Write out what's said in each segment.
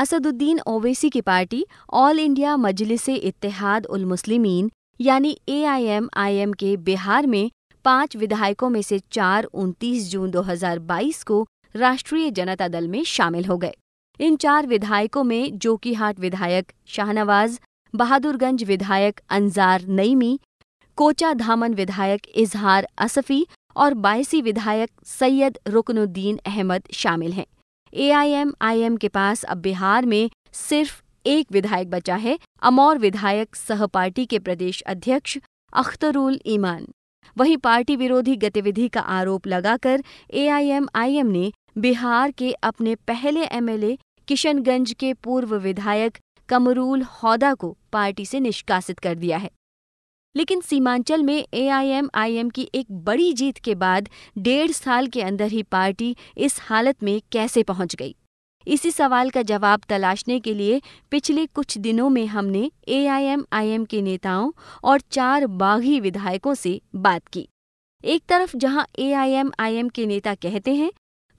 असदुद्दीन ओवैसी की party all India Majlis Ittehad ul Muslimeen यानी AIMIM के बिहार में पांच विधायकों में से चार 29 जून 2022 को राष्ट्रीय जनता दल में शामिल हो गए इन चार विधायकों में जोकीहाट विधायक शाहनवाज बहादुरगंज विधायक अंजार नईमी कोचा धामन विधायक इजहार असफी और बायसी विधायक सैयद रुकनुद्दीन अहमद शामिल हैं एआईएमआईएम के पास अब बिहार में सिर्फ एक विधायक बचा है अमौर विधायक सह पार्टी के प्रदेश अध्यक्ष अख्तरुल ईमान वहीं पार्टी विरोधी गतिविधि का आरोप लगाकर एआईएमआईएम ने बिहार के अपने पहले एमएलए किशनगंज के पूर्व विधायक कमरूल हौदा को पार्टी से निष्कासित कर दिया है लेकिन सीमांचल में एआईएमआईएम की एक बड़ी जीत के बाद डेढ़ साल के अंदर ही पार्टी इस हालत में कैसे पहुंच गई इसी सवाल का जवाब तलाशने के लिए पिछले कुछ दिनों में हमने एआईएमआईएम के नेताओं और चार बागी विधायकों से बात की एक तरफ जहां एआईएमआईएम के नेता कहते हैं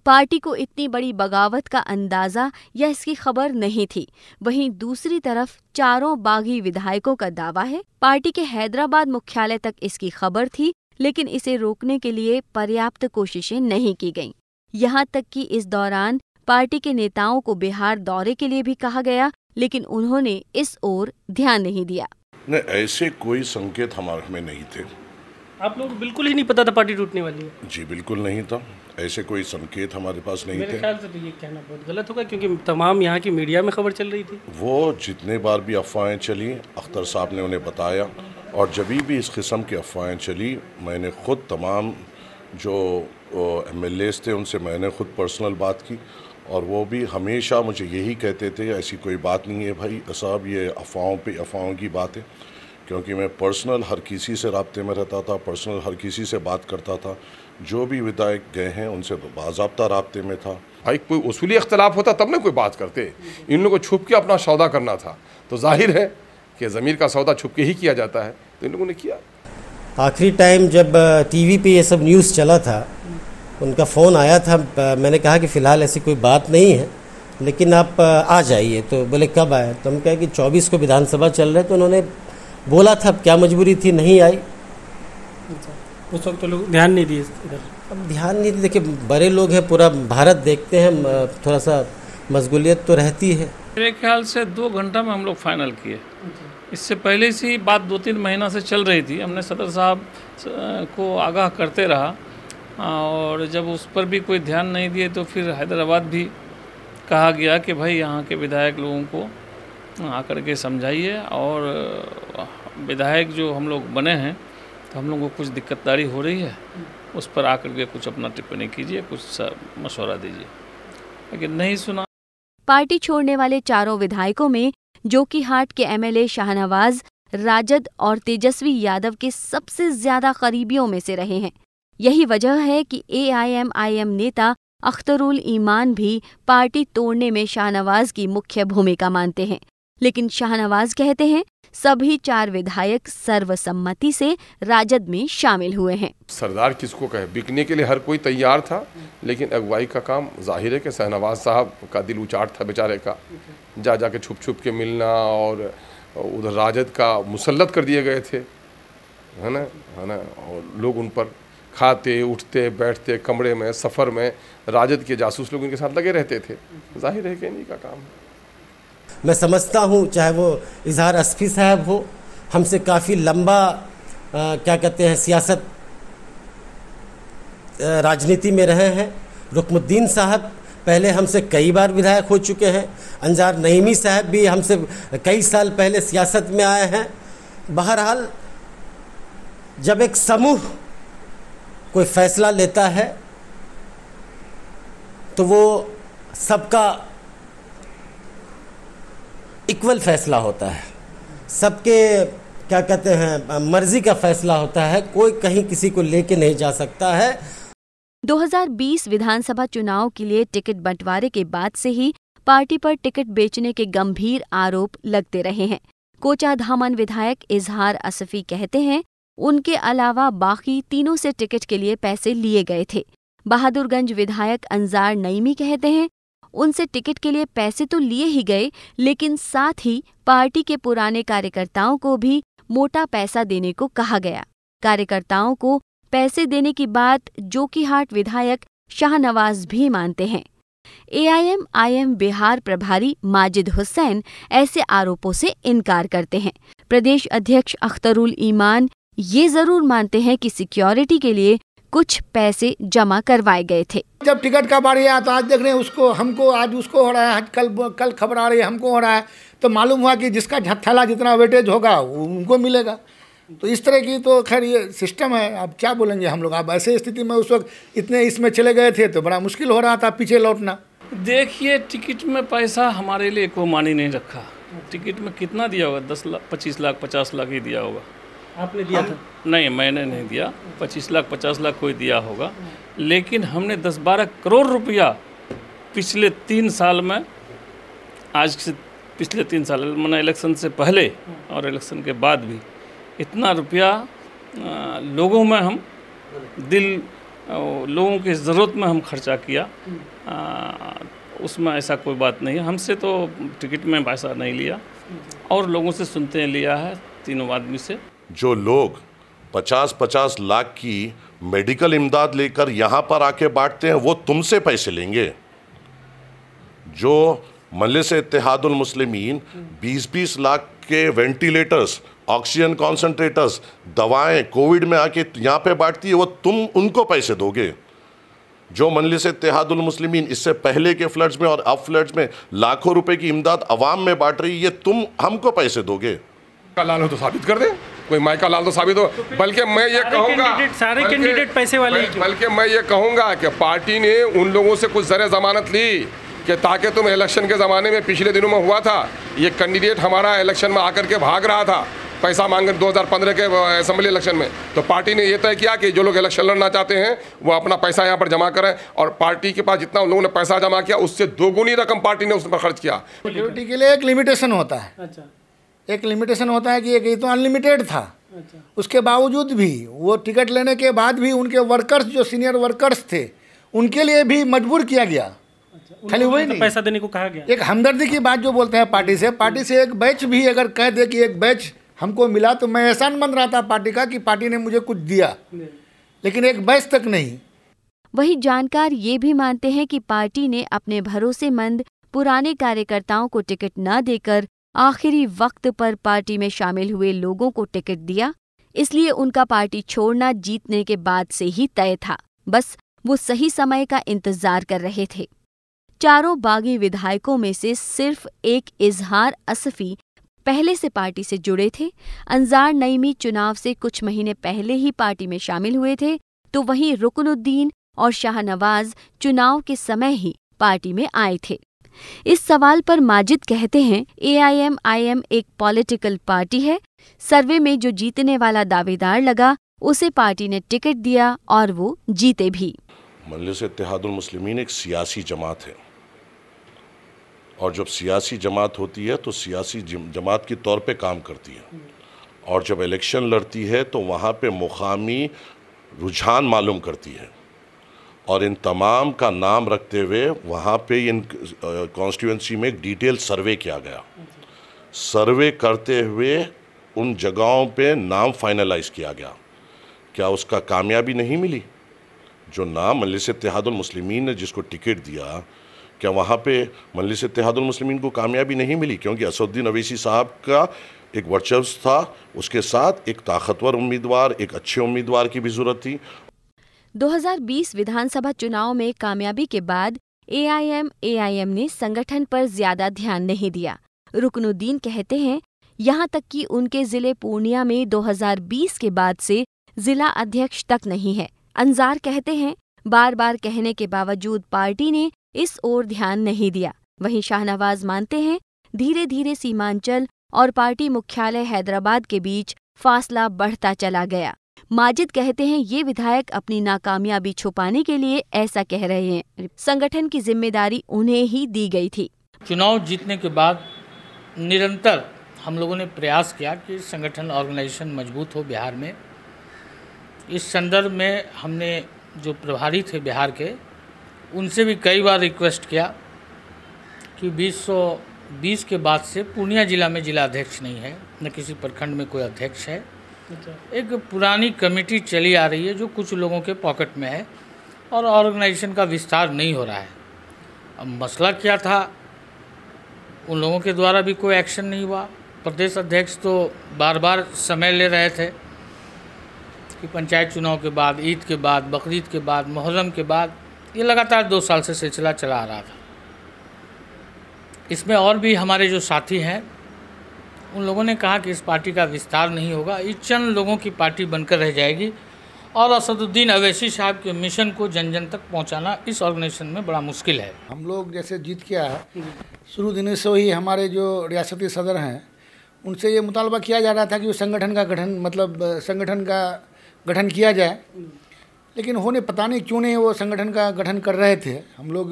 पार्टी को इतनी बड़ी बगावत का अंदाजा या इसकी खबर नहीं थी वहीं दूसरी तरफ चारों बागी विधायकों का दावा है पार्टी के हैदराबाद मुख्यालय तक इसकी खबर थी लेकिन इसे रोकने के लिए पर्याप्त कोशिशें नहीं की गईं। यहाँ तक कि इस दौरान पार्टी के नेताओं को बिहार दौरे के लिए भी कहा गया लेकिन उन्होंने इस ओर ध्यान नहीं दिया नहीं, ऐसे कोई संकेत हमारे में नहीं थे आप लोग बिल्कुल ही नहीं पता था पार्टी टूटने वाली है जी बिल्कुल नहीं था ऐसे कोई संकेत हमारे पास नहीं मेरे थे ख्याल से तो ये कहना बहुत गलत होगा क्योंकि तमाम यहाँ की मीडिया में खबर चल रही थी वो जितने बार भी अफवाहें चली अख्तर साहब ने उन्हें बताया और जब भी इस किस्म की अफवाहें चली मैंने खुद तमाम जो एम एल थे उनसे मैंने खुद पर्सनल बात की और वो भी हमेशा मुझे यही कहते थे ऐसी कोई बात नहीं है भाई साहब ये अफवाहों पे अफवाहों की बात है क्योंकि मैं पर्सनल हर किसी से रबते में रहता था पर्सनल हर किसी से बात करता था जो भी विधायक गए हैं उनसे बाबा रबते में था भाई कोई उसूली अख्तलाफ होता तब ना कोई बात करते इन लोगों को छुप के अपना सौदा करना था तो जाहिर है कि ज़मीर का सौदा छुप के ही किया जाता है तो इन लोगों ने किया आखिरी टाइम जब टीवी पे ये सब न्यूज़ चला था उनका फ़ोन आया था मैंने कहा कि फ़िलहाल ऐसी कोई बात नहीं है लेकिन आप आ जाइए तो बोले कब आए तो हम कहे कि 24 को विधानसभा चल रहे तो उन्होंने बोला था क्या मजबूरी थी नहीं आई उस वक्त तो लोग ध्यान नहीं दिए इधर अब ध्यान नहीं दिए देखिए बड़े लोग हैं पूरा भारत देखते हैं थोड़ा सा मशगूलियत तो रहती है मेरे ख्याल से दो घंटा में हम लोग फाइनल किए इससे पहले से ही बात दो तीन महीना से चल रही थी हमने सदर साहब को आगाह करते रहा और जब उस पर भी कोई ध्यान नहीं दिए तो फिर हैदराबाद भी कहा गया कि भाई यहाँ के विधायक लोगों को आकर के समझाइए और विधायक जो हम लोग बने हैं तो हम लोगों को कुछ दिक्कतदारी हो रही है उस पर आकर के कुछ अपना टिप्पणी कीजिए कुछ मशवरा दीजिए लेकिन नहीं सुना पार्टी छोड़ने वाले चारों विधायकों में जोकीहाट के एमएलए शाहनवाज राजद और तेजस्वी यादव के सबसे ज्यादा करीबियों में से रहे हैं यही वजह है कि एआईएमआईएम नेता अख्तरुल ईमान भी पार्टी तोड़ने में शाहनवाज की मुख्य भूमिका मानते हैं लेकिन शाहनवाज कहते हैं सभी चार विधायक सर्वसम्मति से राजद में शामिल हुए हैं सरदार किसको कहे बिकने के लिए हर कोई तैयार था लेकिन अगुवाई का काम जाहिर है कि शाहनवाज साहब का दिल उचाट था बेचारे का जा जा के छुप छुप के मिलना और उधर राजद का मुसलत कर दिए गए थे है ना है ना और लोग उन पर खाते उठते बैठते कमरे में सफ़र में राजद के जासूस लोग उनके साथ लगे रहते थे जाहिर है कि इन्हीं का काम है मैं समझता हूँ चाहे वो इजहार असफी साहब हो हमसे काफ़ी लंबा आ, क्या कहते हैं सियासत राजनीति में रहे हैं रुकमुद्दीन साहब पहले हमसे कई बार विधायक हो चुके हैं अंजार नईमी साहब भी हमसे कई साल पहले सियासत में आए हैं बहरहाल जब एक समूह कोई फैसला लेता है तो वो सबका इक्वल फैसला होता है सबके क्या कहते हैं मर्जी का फैसला होता है कोई कहीं किसी को लेके नहीं जा सकता है 2020 विधानसभा चुनाव के लिए टिकट बंटवारे के बाद से ही पार्टी पर टिकट बेचने के गंभीर आरोप लगते रहे हैं कोचा धामन विधायक इजहार असफी कहते हैं उनके अलावा बाकी तीनों से टिकट के लिए पैसे लिए गए थे बहादुरगंज विधायक अंजार नईमी कहते हैं उनसे टिकट के लिए पैसे तो लिए ही गए लेकिन साथ ही पार्टी के पुराने कार्यकर्ताओं को भी मोटा पैसा देने को कहा गया कार्यकर्ताओं को पैसे देने की बात जोकीहाट विधायक शाहनवाज भी मानते हैं एआईएम आईएम बिहार प्रभारी माजिद हुसैन ऐसे आरोपों से इनकार करते हैं प्रदेश अध्यक्ष अख्तरुल ईमान ये जरूर मानते हैं कि सिक्योरिटी के लिए कुछ पैसे जमा करवाए गए थे जब टिकट का बारी आया तो आज देख रहे हैं उसको हमको आज उसको हो रहा है आज कल कल खबर आ रही है हमको हो रहा है तो मालूम हुआ कि जिसका थैला जितना वेटेज होगा उनको मिलेगा तो इस तरह की तो खैर ये सिस्टम है अब क्या बोलेंगे हम लोग अब ऐसे स्थिति में उस वक्त इतने इसमें चले गए थे तो बड़ा मुश्किल हो रहा था पीछे लौटना देखिए टिकट में पैसा हमारे लिए को मानी नहीं रखा टिकट में कितना दिया होगा दस लाख पच्चीस लाख पचास लाख ही दिया होगा आपने दिया था नहीं मैंने नहीं दिया पच्चीस लाख पचास लाख कोई दिया होगा लेकिन हमने दस बारह करोड़ रुपया पिछले तीन साल में आज से पिछले तीन साल मैंने इलेक्शन से पहले और इलेक्शन के बाद भी इतना रुपया लोगों में हम दिल लोगों की ज़रूरत में हम खर्चा किया उसमें ऐसा कोई बात नहीं है हमसे तो टिकट में पैसा नहीं लिया और लोगों से सुनते लिया है तीनों आदमी से जो लोग पचास पचास लाख की मेडिकल इमदाद लेकर यहाँ पर आके बांटते हैं वो तुमसे पैसे लेंगे जो मजलिस इतिहादुलमसलमिन बीस बीस लाख के वेंटिलेटर्स ऑक्सीजन कॉन्सनट्रेटर्स दवाएं कोविड में आके यहाँ पे बांटती है वो तुम उनको पैसे दोगे जो मजलिस इतिहादुलमसलमिन इससे पहले के फ्लड्स में और अब फ्लड्स में लाखों रुपए की इमदाद अवाम में बांट रही है तुम हमको पैसे दोगे कल तो साबित कर दे कोई माइका लाल तो साबित हो तो बल्कि मैं ये कहूँगा सारे कैंडिडेट पैसे वाले बल्कि मैं ये कहूँगा कि पार्टी ने उन लोगों से कुछ ज़र ज़मानत ली कि ताकि तुम इलेक्शन के ज़माने में पिछले दिनों में हुआ था ये कैंडिडेट हमारा इलेक्शन में आकर के भाग रहा था पैसा मांग 2015 के असम्बली इलेक्शन में तो पार्टी ने यह तय किया कि जो लोग इलेक्शन लड़ना चाहते हैं वो अपना पैसा यहाँ पर जमा करें और पार्टी के पास जितना उन लोगों ने पैसा जमा किया उससे दोगुनी रकम पार्टी ने उस पर खर्च किया सिक्योरिटी के लिए एक लिमिटेशन होता है अच्छा एक लिमिटेशन होता है कि ये तो अनलिमिटेड था अच्छा। उसके बावजूद भी वो टिकट लेने के बाद भी उनके वर्कर्स जो सीनियर वर्कर्स थे उनके लिए भी मजबूर किया गया अच्छा। खाली वही तो नहीं पैसा देने को कहा गया एक हमदर्दी की बात जो बोलते हैं पार्टी से पार्टी से एक बैच भी अगर कह दे कि एक बैच हमको मिला तो मैं एहसान बन रहा था पार्टी का कि पार्टी ने मुझे कुछ दिया लेकिन एक बैच तक नहीं वही जानकार ये भी मानते हैं कि पार्टी ने अपने भरोसेमंद पुराने कार्यकर्ताओं को टिकट न देकर आखिरी वक्त पर पार्टी में शामिल हुए लोगों को टिकट दिया इसलिए उनका पार्टी छोड़ना जीतने के बाद से ही तय था बस वो सही समय का इंतजार कर रहे थे चारों बागी विधायकों में से सिर्फ एक इजहार असफी पहले से पार्टी से जुड़े थे अंजार नईमी चुनाव से कुछ महीने पहले ही पार्टी में शामिल हुए थे तो वहीं रुकनुद्दीन और शाहनवाज चुनाव के समय ही पार्टी में आए थे इस सवाल पर माजिद कहते हैं ए आई एक पॉलिटिकल पार्टी है सर्वे में जो जीतने वाला दावेदार लगा उसे पार्टी ने टिकट दिया और वो जीते भी मजलिस मुस्लिमीन एक सियासी जमात है और जब सियासी जमात होती है तो सियासी जमात के तौर पे काम करती है और जब इलेक्शन लड़ती है तो वहाँ पे मुकामी रुझान मालूम करती है और इन तमाम का नाम रखते हुए वहाँ पे इन कॉन्स्टिट्यूंसी में एक डिटेल सर्वे किया गया सर्वे करते हुए उन जगहों पे नाम फाइनलाइज किया गया क्या उसका कामयाबी नहीं मिली जो नाम मलिस इतिहादुलमसलिमिन ने जिसको टिकट दिया क्या वहाँ पे मलिस इतिहादुलमसलिमिन को कामयाबी नहीं मिली क्योंकि असदुद्दीन अवीसी साहब का एक वर्चस्व था उसके साथ एक ताकतवर उम्मीदवार एक अच्छे उम्मीदवार की भी ज़रूरत थी 2020 विधानसभा चुनाव में कामयाबी के बाद एआईएम एआईएम ने संगठन पर ज्यादा ध्यान नहीं दिया रुकनुद्दीन कहते हैं यहाँ तक कि उनके जिले पूर्णिया में 2020 के बाद से जिला अध्यक्ष तक नहीं है अंजार कहते हैं बार बार कहने के बावजूद पार्टी ने इस ओर ध्यान नहीं दिया वहीं शाहनवाज मानते हैं धीरे धीरे सीमांचल और पार्टी मुख्यालय हैदराबाद के बीच फासला बढ़ता चला गया माजिद कहते हैं ये विधायक अपनी नाकामयाबी छुपाने के लिए ऐसा कह रहे हैं संगठन की जिम्मेदारी उन्हें ही दी गई थी चुनाव जीतने के बाद निरंतर हम लोगों ने प्रयास किया कि संगठन ऑर्गेनाइजेशन मजबूत हो बिहार में इस संदर्भ में हमने जो प्रभारी थे बिहार के उनसे भी कई बार रिक्वेस्ट किया कि 2020 के बाद से पूर्णिया जिला में जिला अध्यक्ष नहीं है न किसी प्रखंड में कोई अध्यक्ष है अच्छा। एक पुरानी कमेटी चली आ रही है जो कुछ लोगों के पॉकेट में है और ऑर्गेनाइजेशन का विस्तार नहीं हो रहा है अब मसला क्या था उन लोगों के द्वारा भी कोई एक्शन नहीं हुआ प्रदेश अध्यक्ष तो बार बार समय ले रहे थे कि पंचायत चुनाव के बाद ईद के बाद बकरीद के बाद मुहर्रम के बाद ये लगातार दो साल से सिलसिला चला आ रहा था इसमें और भी हमारे जो साथी हैं उन लोगों ने कहा कि इस पार्टी का विस्तार नहीं होगा ये चंद लोगों की पार्टी बनकर रह जाएगी और असदुद्दीन अवैसी साहब के मिशन को जन जन तक पहुंचाना इस ऑर्गेनाइजेशन में बड़ा मुश्किल है हम लोग जैसे जीत किया है शुरू दिनों से ही हमारे जो रियासती सदर हैं उनसे ये मुतालबा किया जा रहा था कि वो संगठन का गठन मतलब संगठन का गठन किया जाए लेकिन होने पता नहीं क्यों नहीं वो संगठन का गठन कर रहे थे हम लोग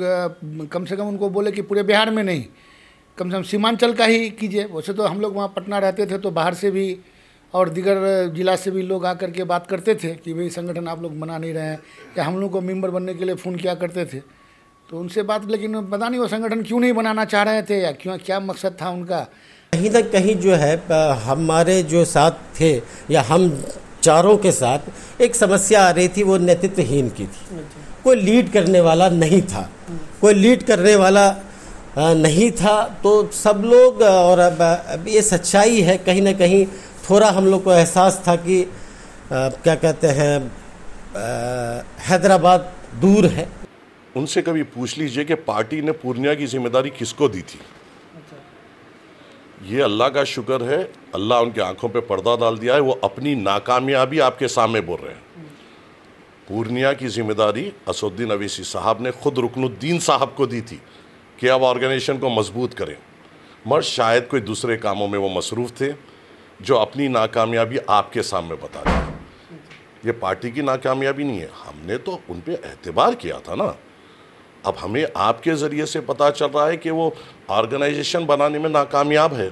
कम से कम उनको बोले कि पूरे बिहार में नहीं कम से कम सीमांचल का ही कीजिए वैसे तो हम लोग वहाँ पटना रहते थे तो बाहर से भी और दिगर जिला से भी लोग आकर के बात करते थे कि भाई संगठन आप लोग बना नहीं रहे हैं या हम लोग को मेम्बर बनने के लिए फ़ोन किया करते थे तो उनसे बात लेकिन पता नहीं वो संगठन क्यों नहीं बनाना चाह रहे थे या क्यों क्या मकसद था उनका कहीं ना कहीं जो है हमारे जो साथ थे या हम चारों के साथ एक समस्या आ रही थी वो नेतृत्वहीन की थी अच्छा। कोई लीड करने वाला नहीं था कोई लीड करने वाला नहीं था तो सब लोग और अब, अब ये सच्चाई है कहीं ना कहीं थोड़ा हम लोग को एहसास था कि क्या कहते हैं हैदराबाद दूर है उनसे कभी पूछ लीजिए कि पार्टी ने पूर्णिया की जिम्मेदारी किसको दी थी अच्छा। ये अल्लाह का शुक्र है अल्लाह उनकी आंखों पे पर्दा डाल दिया है वो अपनी नाकामयाबी आपके सामने बोल रहे हैं हम्म। पूर्णिया की जिम्मेदारी असुद्दीन अवीसी साहब ने खुद रुकनुद्दीन साहब को दी थी कि आप ऑर्गेनाइजेशन को मजबूत करें मगर शायद कोई दूसरे कामों में वो मसरूफ़ थे जो अपनी नाकामयाबी आपके सामने बता दी ये पार्टी की नाकामयाबी नहीं है हमने तो उन पर एतबार किया था ना अब हमें आपके ज़रिए से पता चल रहा है कि वो ऑर्गेनाइजेशन बनाने में नाकामयाब है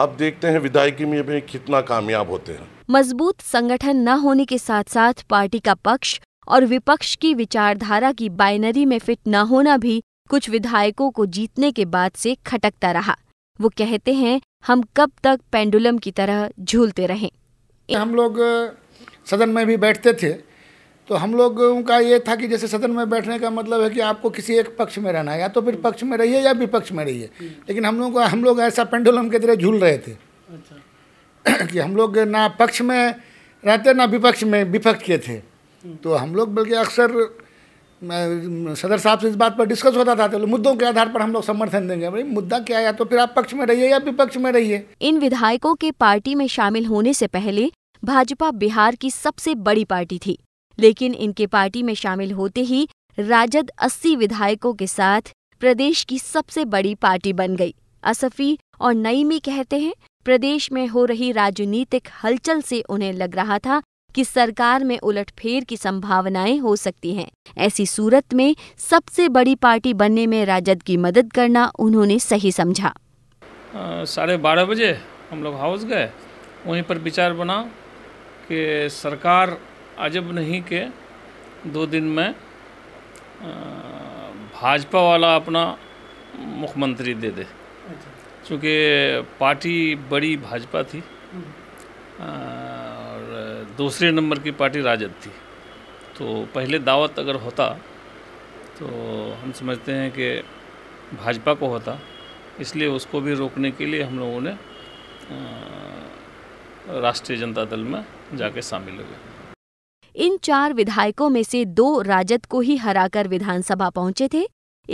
अब देखते हैं विधायकी में भी कितना कामयाब होते हैं मजबूत संगठन न होने के साथ साथ पार्टी का पक्ष और विपक्ष की विचारधारा की बाइनरी में फिट न होना भी कुछ विधायकों को जीतने के बाद से खटकता रहा वो कहते हैं हम कब तक पेंडुलम की तरह झूलते रहे हम लोग सदन में भी बैठते थे तो हम लोग का ये था कि जैसे सदन में बैठने का मतलब है कि आपको किसी एक पक्ष में रहना है या तो फिर पक्ष में रहिए या विपक्ष में रहिए लेकिन हम लोग हम लोग ऐसा पेंडुलम की तरह झूल रहे थे अच्छा। कि हम लोग ना पक्ष में रहते ना विपक्ष में विपक्ष के थे हम्म। तो हम लोग बल्कि अक्सर सदर साहब से इस बात पर डिस्कस होता था तो मुद्दों के आधार पर हम लोग समर्थन देंगे भाई मुद्दा क्या है तो फिर आप पक्ष में रहिए या विपक्ष में रहिए इन विधायकों के पार्टी में शामिल होने से पहले भाजपा बिहार की सबसे बड़ी पार्टी थी लेकिन इनके पार्टी में शामिल होते ही राजद 80 विधायकों के साथ प्रदेश की सबसे बड़ी पार्टी बन गई असफी और नईमी कहते हैं प्रदेश में हो रही राजनीतिक हलचल से उन्हें लग रहा था कि सरकार में उलटफेर की संभावनाएं हो सकती हैं ऐसी सूरत में सबसे बड़ी पार्टी बनने में राजद की मदद करना उन्होंने सही समझा साढ़े बारह बजे हम लोग हाउस गए वहीं पर विचार बना कि सरकार अजब नहीं के दो दिन में भाजपा वाला अपना मुख्यमंत्री दे दे अच्छा। चूँकि पार्टी बड़ी भाजपा थी आ, हम्म। दूसरे नंबर की पार्टी राजद थी तो पहले दावत अगर होता तो हम समझते हैं कि भाजपा को होता इसलिए उसको भी रोकने के लिए हम लोगों ने राष्ट्रीय जनता दल में जाके शामिल हुए इन चार विधायकों में से दो राजद को ही हराकर विधानसभा पहुंचे थे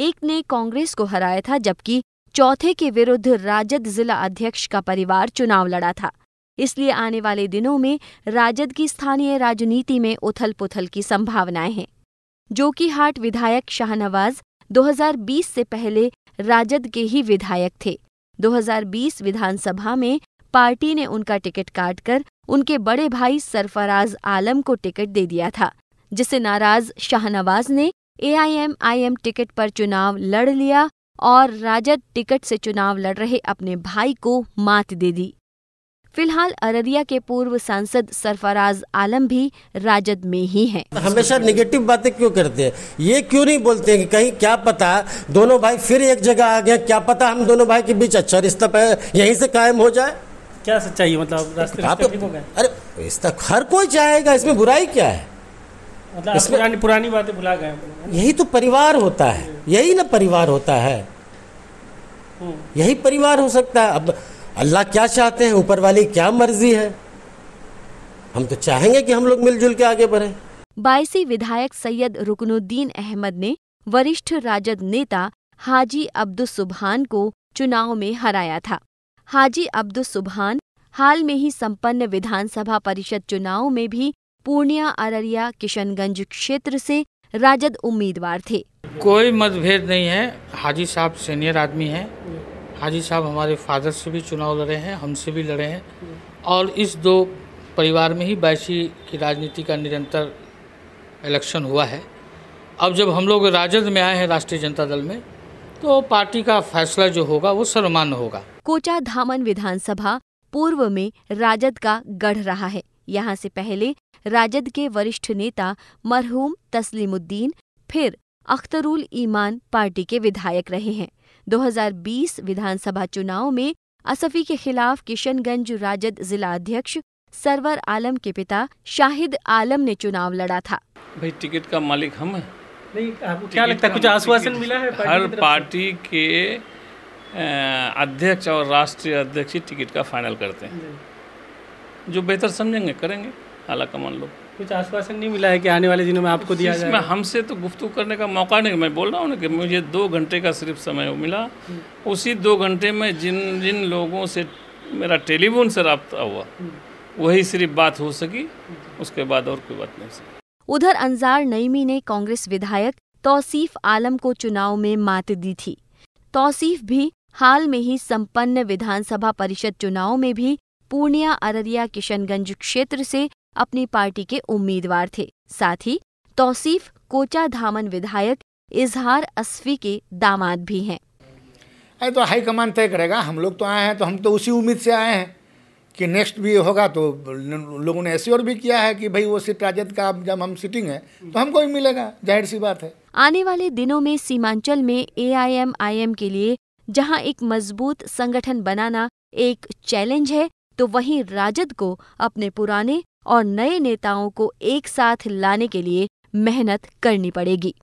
एक ने कांग्रेस को हराया था जबकि चौथे के विरुद्ध राजद जिला अध्यक्ष का परिवार चुनाव लड़ा था इसलिए आने वाले दिनों में राजद की स्थानीय राजनीति में उथल पुथल की संभावनाएं हैं जोकीहाट विधायक शाहनवाज 2020 से पहले राजद के ही विधायक थे 2020 विधानसभा में पार्टी ने उनका टिकट काटकर उनके बड़े भाई सरफराज आलम को टिकट दे दिया था जिससे नाराज शाहनवाज ने एआईएमआईएम टिकट पर चुनाव लड़ लिया और राजद टिकट से चुनाव लड़ रहे अपने भाई को मात दे दी फिलहाल अररिया के पूर्व सांसद सरफराज आलम भी राजद में ही हैं। हमेशा निगेटिव बातें क्यों करते हैं ये क्यों नहीं बोलते हैं कि कहीं क्या पता दोनों भाई फिर एक जगह आ गए क्या पता हम दोनों भाई के बीच अच्छा रिश्ता यहीं से कायम हो जाए क्या सच्चाई मतलब रास्ते आप तो अरे रिश्ता हर कोई चाहेगा इसमें बुराई क्या है मतलब इसमें पुरानी, पुरानी बातें भुला गए यही तो परिवार होता है यही ना परिवार होता है हम्म। यही परिवार हो सकता है अब अल्लाह क्या चाहते हैं ऊपर वाली क्या मर्जी है हम तो चाहेंगे कि हम लोग मिलजुल के आगे बढ़े बाईसी विधायक सैयद रुकनुद्दीन अहमद ने वरिष्ठ राजद नेता हाजी अब्दुल सुबहान को चुनाव में हराया था हाजी अब्दुल सुबहान हाल में ही संपन्न विधानसभा परिषद चुनाव में भी पूर्णिया अररिया किशनगंज क्षेत्र से राजद उम्मीदवार थे कोई मतभेद नहीं है हाजी साहब सीनियर आदमी है हाजी साहब हमारे फादर से भी चुनाव लड़े हैं हमसे भी लड़े हैं और इस दो परिवार में ही बैसी की राजनीति का निरंतर इलेक्शन हुआ है अब जब हम लोग राजद में आए हैं राष्ट्रीय जनता दल में तो पार्टी का फैसला जो होगा वो सर्वमान्य होगा कोचा धामन विधानसभा पूर्व में राजद का गढ़ रहा है यहाँ से पहले राजद के वरिष्ठ नेता मरहूम तस्लीमुद्दीन फिर अख्तरुल ईमान पार्टी के विधायक रहे हैं 2020 विधानसभा चुनाव में असफी के खिलाफ किशनगंज राजद जिला अध्यक्ष सरवर आलम के पिता शाहिद आलम ने चुनाव लड़ा था भाई टिकट का मालिक हम है नहीं क्या लगता है कुछ आश्वासन मिला है हर पार्टी के अध्यक्ष और राष्ट्रीय अध्यक्ष टिकट का फाइनल करते हैं जो बेहतर समझेंगे करेंगे आला कमान लोग कुछ आश्वासन नहीं मिला है कि आने वाले दिनों में आपको दिया जाए हमसे तो गुफ्तु करने का मौका नहीं मैं बोल रहा हूँ ना कि मुझे दो घंटे का सिर्फ समय मिला हम्म। उसी दो घंटे में जिन जिन लोगों से मेरा टेलीफोन से रबता हुआ हम्म। वही सिर्फ बात हो सकी हम्म। उसके बाद और कोई बात नहीं सकी उधर अंजार नईमी ने कांग्रेस विधायक तौसीफ आलम को चुनाव में मात दी थी तौसीफ भी हाल में ही संपन्न विधानसभा परिषद चुनाव में भी पूर्णिया अररिया किशनगंज क्षेत्र से अपनी पार्टी के उम्मीदवार थे साथ ही तौसीफ कोचा धामन विधायक इजहार असफी के दामाद भी हैं अरे तो हाईकमान तय करेगा हम लोग तो आए हैं तो हम तो उसी उम्मीद से आए हैं कि नेक्स्ट भी होगा तो लोगों ने एश्योर भी किया है कि भाई वो सीट राजद का जब हम सिटिंग है तो हमको ही मिलेगा जाहिर सी बात है आने वाले दिनों में सीमांचल में ए एम के लिए जहाँ एक मजबूत संगठन बनाना एक चैलेंज है तो वहीं राजद को अपने पुराने और नए नेताओं को एक साथ लाने के लिए मेहनत करनी पड़ेगी